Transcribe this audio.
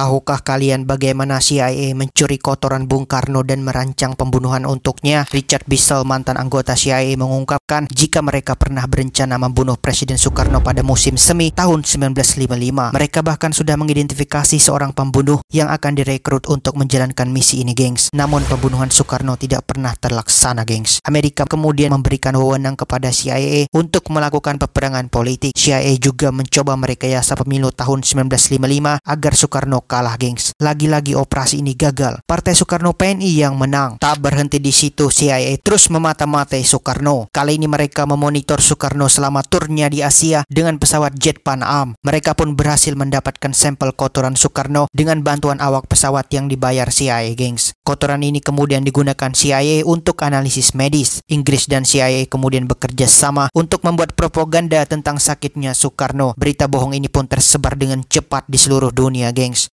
Tahukah kalian bagaimana CIA mencuri kotoran Bung Karno dan merancang pembunuhan untuknya? Richard Bissell, mantan anggota CIA, mengungkapkan jika mereka pernah berencana membunuh Presiden Soekarno pada musim semi tahun 1955. Mereka bahkan sudah mengidentifikasi seorang pembunuh yang akan direkrut untuk menjalankan misi ini, gengs. Namun pembunuhan Soekarno tidak pernah terlaksana, gengs. Amerika kemudian memberikan wewenang kepada CIA untuk melakukan peperangan politik. CIA juga mencoba merekayasa pemilu tahun 1955 agar Soekarno kalah gengs. Lagi-lagi operasi ini gagal. Partai Soekarno PNI yang menang. Tak berhenti di situ CIA terus memata-matai Soekarno. Kali ini mereka memonitor Soekarno selama turnya di Asia dengan pesawat jet Pan Am. Mereka pun berhasil mendapatkan sampel kotoran Soekarno dengan bantuan awak pesawat yang dibayar CIA gengs. Kotoran ini kemudian digunakan CIA untuk analisis medis. Inggris dan CIA kemudian bekerja sama untuk membuat propaganda tentang sakitnya Soekarno. Berita bohong ini pun tersebar dengan cepat di seluruh dunia, gengs.